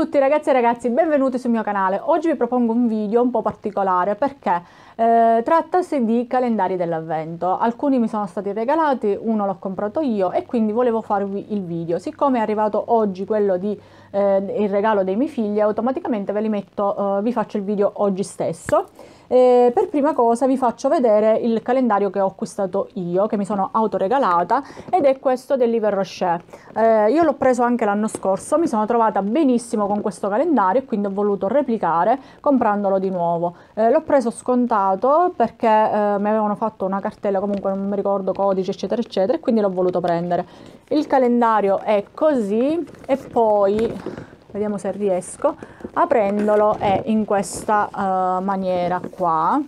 tutti ragazzi e ragazzi, benvenuti sul mio canale. Oggi vi propongo un video un po' particolare perché eh, trattasi di calendari dell'avvento, alcuni mi sono stati regalati, uno l'ho comprato io e quindi volevo farvi il video. Siccome è arrivato oggi quello di eh, il regalo dei miei figli, automaticamente ve li metto, eh, vi faccio il video oggi stesso. Eh, per prima cosa vi faccio vedere il calendario che ho acquistato io, che mi sono autoregalata, ed è questo dell'Iver Rocher. Eh, io l'ho preso anche l'anno scorso, mi sono trovata benissimo con questo calendario e quindi ho voluto replicare comprandolo di nuovo. Eh, l'ho preso scontato comprato perché eh, mi avevano fatto una cartella, comunque non mi ricordo codice, eccetera, eccetera, e quindi l'ho voluto prendere. Il calendario è così e poi vediamo se riesco aprendolo è in questa uh, maniera qua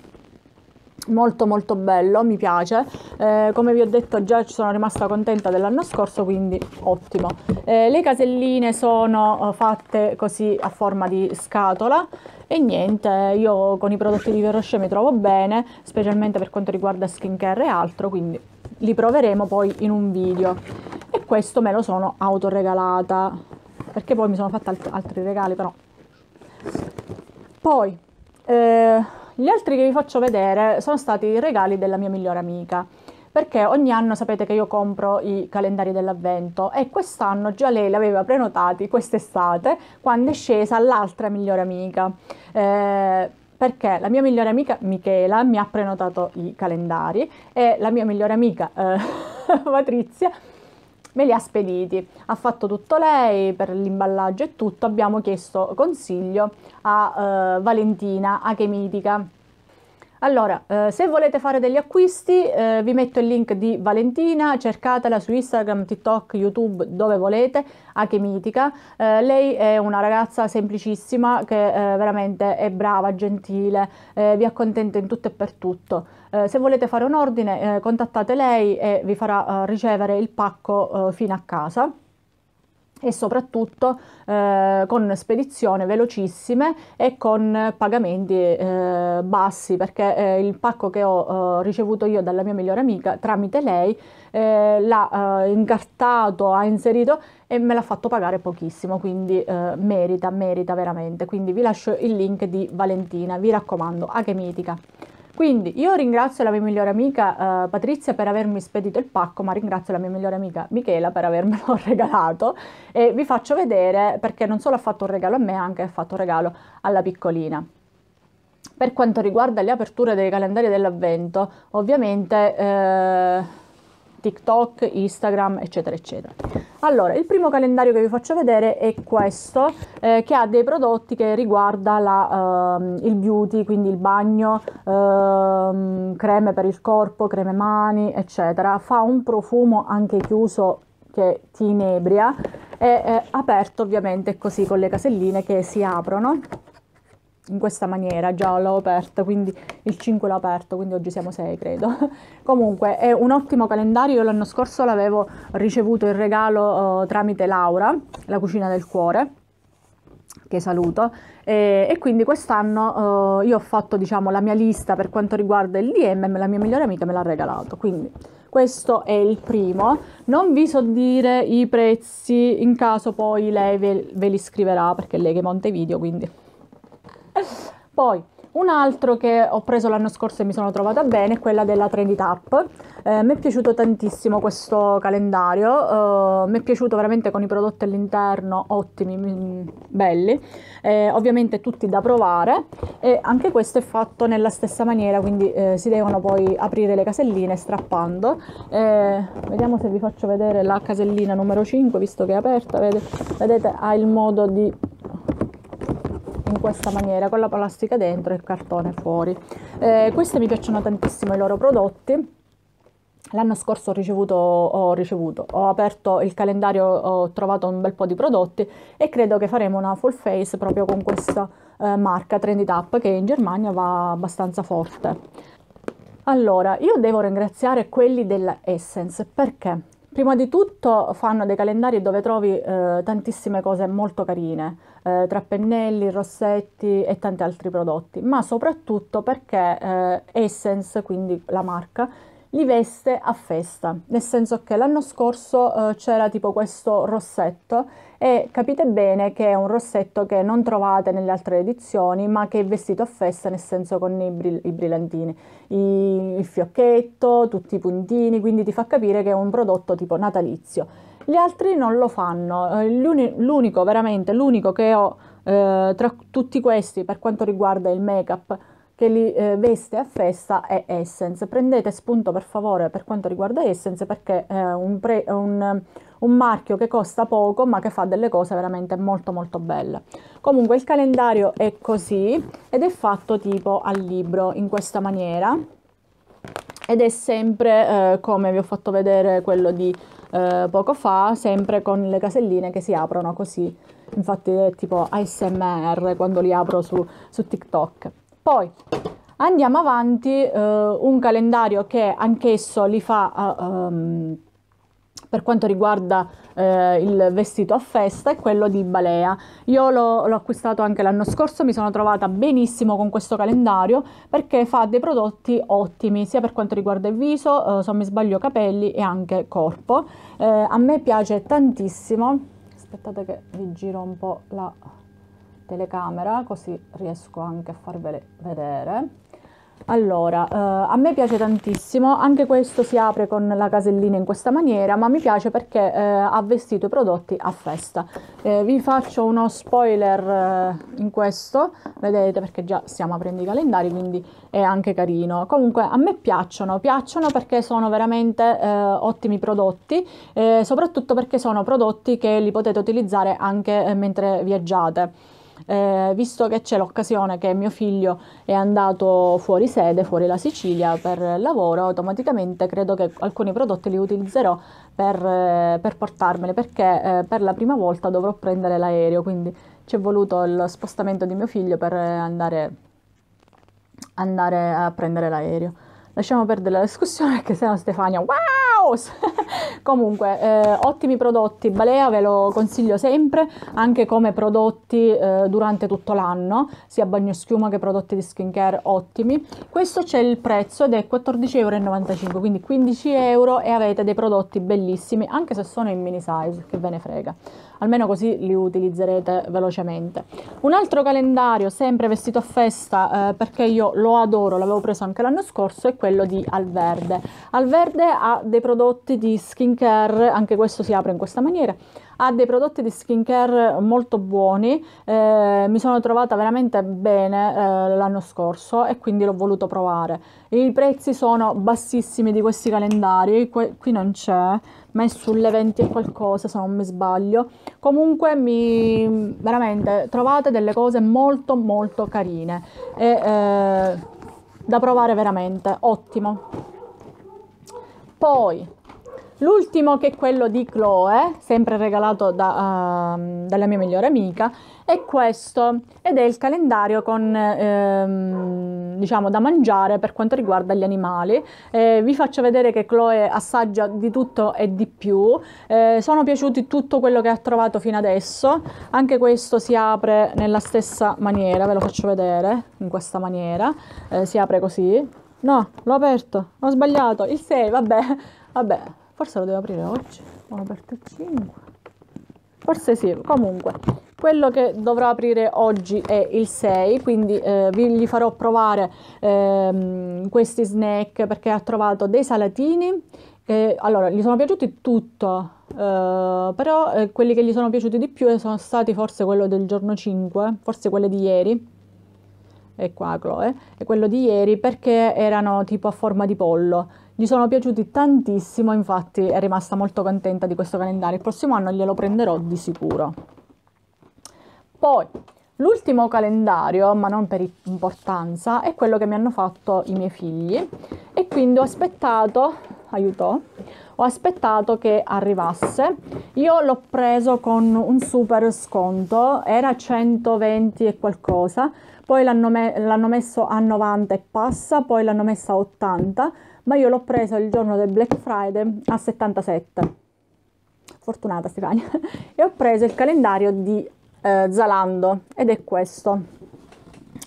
molto molto bello, mi piace. Eh, come vi ho detto già ci sono rimasta contenta dell'anno scorso, quindi ottimo. Eh, le caselline sono eh, fatte così a forma di scatola e niente, io con i prodotti di Verosce mi trovo bene, specialmente per quanto riguarda skincare e altro, quindi li proveremo poi in un video. E questo me lo sono autoregalata, perché poi mi sono fatta alt- altri regali però. Poi... Eh, gli altri che vi faccio vedere sono stati i regali della mia migliore amica, perché ogni anno sapete che io compro i calendari dell'avvento e quest'anno già lei li aveva prenotati quest'estate quando è scesa l'altra migliore amica. Eh, perché la mia migliore amica Michela mi ha prenotato i calendari e la mia migliore amica eh, Patrizia me li ha spediti. Ha fatto tutto lei per l'imballaggio e tutto. Abbiamo chiesto consiglio a eh, Valentina Achemitica allora, eh, se volete fare degli acquisti, eh, vi metto il link di Valentina, cercatela su Instagram, TikTok, YouTube, dove volete, Achemitica. Eh, lei è una ragazza semplicissima che eh, veramente è brava, gentile, eh, vi accontenta in tutto e per tutto. Eh, se volete fare un ordine, contattate lei e vi farà ricevere il pacco fino a casa e soprattutto eh, con spedizione velocissime e con pagamenti eh, bassi perché eh, il pacco che ho eh, ricevuto io dalla mia migliore amica tramite lei eh, l'ha eh, incartato, ha inserito e me l'ha fatto pagare pochissimo quindi merita, merita veramente quindi vi lascio il link di Valentina, vi raccomando, Ache Mitica quindi io ringrazio la mia migliore amica eh, Patrizia per avermi spedito il pacco, ma ringrazio la mia migliore amica Michela per avermelo regalato e vi faccio vedere perché non solo ha fatto un regalo a me, anche ha fatto un regalo alla piccolina. Per quanto riguarda le aperture dei calendari dell'avvento, ovviamente eh, TikTok, Instagram, eccetera, eccetera. Allora, il primo calendario che vi faccio vedere è questo, eh, che ha dei prodotti che riguarda la, uh, il beauty, quindi il bagno, uh, creme per il corpo, creme mani, eccetera. Fa un profumo anche chiuso che ti inebria, è eh, aperto ovviamente così con le caselline che si aprono in questa maniera, già l'ho aperto, quindi il 5 l'ho aperto, quindi oggi siamo 6 credo. Comunque è un ottimo calendario, io l'anno scorso l'avevo ricevuto in regalo eh, tramite Laura, la cucina del cuore, che saluto, e, e quindi quest'anno eh, io ho fatto diciamo la mia lista per quanto riguarda il DM, la mia migliore amica me l'ha regalato, quindi questo è il primo. Non vi so dire i prezzi, in caso poi lei ve, ve li scriverà perché lei che monta i video, quindi Poi un altro che ho preso l'anno scorso e mi sono trovata bene è quella della Trendy Tap. Eh, mi è piaciuto tantissimo questo calendario, eh, mi è piaciuto veramente con i prodotti all'interno ottimi, mm, belli, eh, ovviamente tutti da provare e anche questo è fatto nella stessa maniera, quindi eh, si devono poi aprire le caselline strappando. Eh, vediamo se vi faccio vedere la casellina numero 5, visto che è aperta, vede, vedete ha il modo di questa maniera, con la plastica dentro e il cartone fuori. Eh, queste mi piacciono tantissimo i loro prodotti. L'anno scorso ho ricevuto, ho ricevuto, ho aperto il calendario, ho trovato un bel po' di prodotti e credo che faremo una full face proprio con questa eh, marca Trendy Tap che in Germania va abbastanza forte. Allora, io devo ringraziare quelli della Essence perché prima di tutto fanno dei calendari dove trovi eh, tantissime cose molto carine eh, tra pennelli, rossetti e tanti altri prodotti, ma soprattutto perché eh, Essence, quindi la marca, li veste a festa, nel senso che l'anno scorso eh, c'era tipo questo rossetto e capite bene che è un rossetto che non trovate nelle altre edizioni ma che è vestito a festa nel senso con i, brill- i brillantini, I- il fiocchetto, tutti i puntini, quindi ti fa capire che è un prodotto tipo natalizio. Gli altri non lo fanno. Eh, l'unico, veramente, l'unico che ho eh, tra tutti questi per quanto riguarda il make-up che li eh, veste a festa è Essence. Prendete spunto per favore per quanto riguarda Essence perché è un, pre, un, un, marchio che costa poco ma che fa delle cose veramente molto molto belle. Comunque il calendario è così ed è fatto tipo al libro in questa maniera ed è sempre eh, come vi ho fatto vedere quello di eh, poco fa, sempre con le caselline che si aprono così. Infatti è tipo ASMR quando li apro su, su TikTok. Poi andiamo avanti, eh, un calendario che anch'esso li fa... Uh, um, per quanto riguarda eh, il vestito a festa è quello di Balea. Io l'ho, acquistato anche l'anno scorso, mi sono trovata benissimo con questo calendario perché fa dei prodotti ottimi sia per quanto riguarda il viso, eh, se non mi sbaglio capelli e anche corpo. Eh, a me piace tantissimo, aspettate che vi giro un po' la telecamera così riesco anche a farvele vedere allora, eh, a me piace tantissimo, anche questo si apre con la casellina in questa maniera, ma mi piace perché eh, ha vestito i prodotti a festa. Eh, vi faccio uno spoiler eh, in questo, vedete perché già stiamo aprendo i calendari, quindi è anche carino. Comunque a me piacciono, piacciono perché sono veramente eh, ottimi prodotti, eh, soprattutto perché sono prodotti che li potete utilizzare anche mentre viaggiate eh, visto che c'è l'occasione che mio figlio è andato fuori sede, fuori la Sicilia per lavoro, automaticamente credo che alcuni prodotti li utilizzerò per, eh, per portarmeli perché eh, per la prima volta dovrò prendere l'aereo, quindi ci è voluto il spostamento di mio figlio per andare, andare a prendere l'aereo. Lasciamo perdere la discussione perché sennò Stefania... Wah! cose. Comunque, eh, ottimi prodotti, Balea ve lo consiglio sempre, anche come prodotti eh, durante tutto l'anno, sia bagno schiuma che prodotti di skincare ottimi. Questo c'è il prezzo ed è 14,95€, quindi 15 euro e avete dei prodotti bellissimi, anche se sono in mini size, che ve ne frega almeno così li utilizzerete velocemente. Un altro calendario, sempre vestito a festa, eh, perché io lo adoro, l'avevo preso anche l'anno scorso, è quello di Alverde. Alverde ha dei prodotti di skincare, anche questo si apre in questa maniera, ha dei prodotti di skincare molto buoni, eh, mi sono trovata veramente bene eh, l'anno scorso e quindi l'ho voluto provare. I prezzi sono bassissimi di questi calendari, que qui non c'è, ma è sulle 20 e qualcosa se non mi sbaglio. Comunque mi veramente trovate delle cose molto molto carine e eh, da provare veramente, ottimo. Poi L'ultimo che è quello di Chloe, sempre regalato da, uh, dalla mia migliore amica, è questo ed è il calendario con, ehm, diciamo, da mangiare per quanto riguarda gli animali. Eh, vi faccio vedere che Chloe assaggia di tutto e di più. Eh, sono piaciuti tutto quello che ha trovato fino adesso. Anche questo si apre nella stessa maniera, ve lo faccio vedere, in questa maniera. Eh, si apre così. No, l'ho aperto, ho sbagliato, il 6, vabbè, vabbè, Forse lo devo aprire oggi. Ho aperto 5. Forse sì, comunque. Quello che dovrò aprire oggi è il 6, quindi eh, vi gli farò provare eh, questi snack perché ha trovato dei salatini. Eh, allora, gli sono piaciuti tutto, eh, però eh, quelli che gli sono piaciuti di più sono stati forse quello del giorno 5, forse quelli di ieri e qua Chloe, e quello di ieri perché erano tipo a forma di pollo gli sono piaciuti tantissimo, infatti è rimasta molto contenta di questo calendario. Il prossimo anno glielo prenderò di sicuro. Poi, l'ultimo calendario, ma non per importanza, è quello che mi hanno fatto i miei figli e quindi ho aspettato, aiutò, ho aspettato che arrivasse. Io l'ho preso con un super sconto, era 120 e qualcosa, poi l'hanno, me- l'hanno messo a 90 e passa, poi l'hanno messa a 80 ma io l'ho presa il giorno del Black Friday a 77 fortunata Stefania e ho preso il calendario di eh, Zalando ed è questo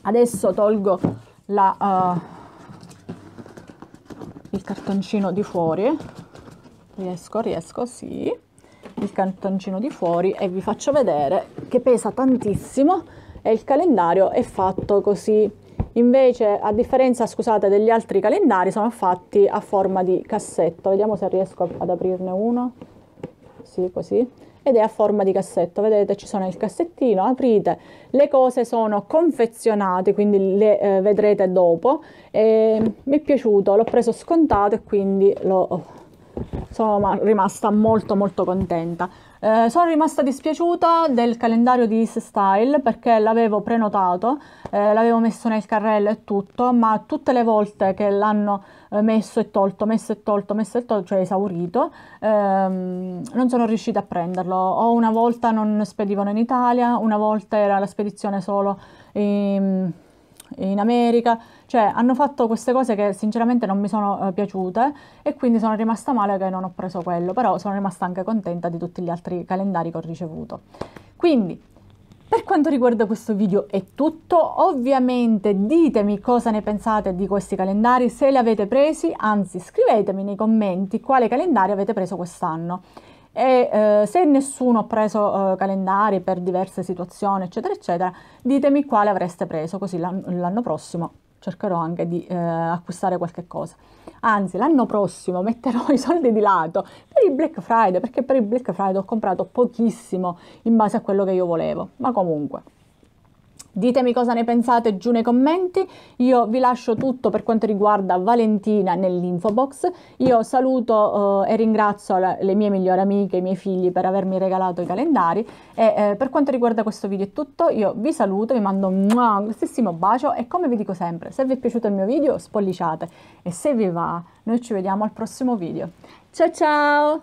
adesso tolgo la, uh, il cartoncino di fuori riesco riesco sì il cartoncino di fuori e vi faccio vedere che pesa tantissimo e il calendario è fatto così Invece, a differenza, scusate, degli altri calendari, sono fatti a forma di cassetto. Vediamo se riesco ad aprirne uno. Sì, così. Ed è a forma di cassetto. Vedete, ci sono il cassettino, aprite. Le cose sono confezionate, quindi le eh, vedrete dopo. E, mi è piaciuto, l'ho preso scontato e quindi lo, sono rimasta molto molto contenta. Eh, sono rimasta dispiaciuta del calendario di East Style perché l'avevo prenotato, eh, l'avevo messo nel carrello e tutto, ma tutte le volte che l'hanno eh, messo e tolto, messo e tolto, messo e tolto, cioè esaurito, ehm, non sono riuscita a prenderlo. O una volta non spedivano in Italia, una volta era la spedizione solo in, in America, cioè, hanno fatto queste cose che sinceramente non mi sono eh, piaciute e quindi sono rimasta male che non ho preso quello, però sono rimasta anche contenta di tutti gli altri calendari che ho ricevuto. Quindi, per quanto riguarda questo video è tutto, ovviamente ditemi cosa ne pensate di questi calendari, se li avete presi, anzi scrivetemi nei commenti quale calendario avete preso quest'anno. E eh, se nessuno ha preso eh, calendari per diverse situazioni, eccetera, eccetera, ditemi quale avreste preso, così l'anno prossimo cercherò anche di eh, acquistare qualche cosa. Anzi, l'anno prossimo metterò i soldi di lato per il Black Friday, perché per il Black Friday ho comprato pochissimo in base a quello che io volevo, ma comunque. Ditemi cosa ne pensate giù nei commenti, io vi lascio tutto per quanto riguarda Valentina nell'info box, io saluto eh, e ringrazio la, le mie migliori amiche, i miei figli per avermi regalato i calendari e eh, per quanto riguarda questo video è tutto, io vi saluto, vi mando un grossissimo bacio e come vi dico sempre, se vi è piaciuto il mio video spolliciate e se vi va noi ci vediamo al prossimo video. Ciao ciao!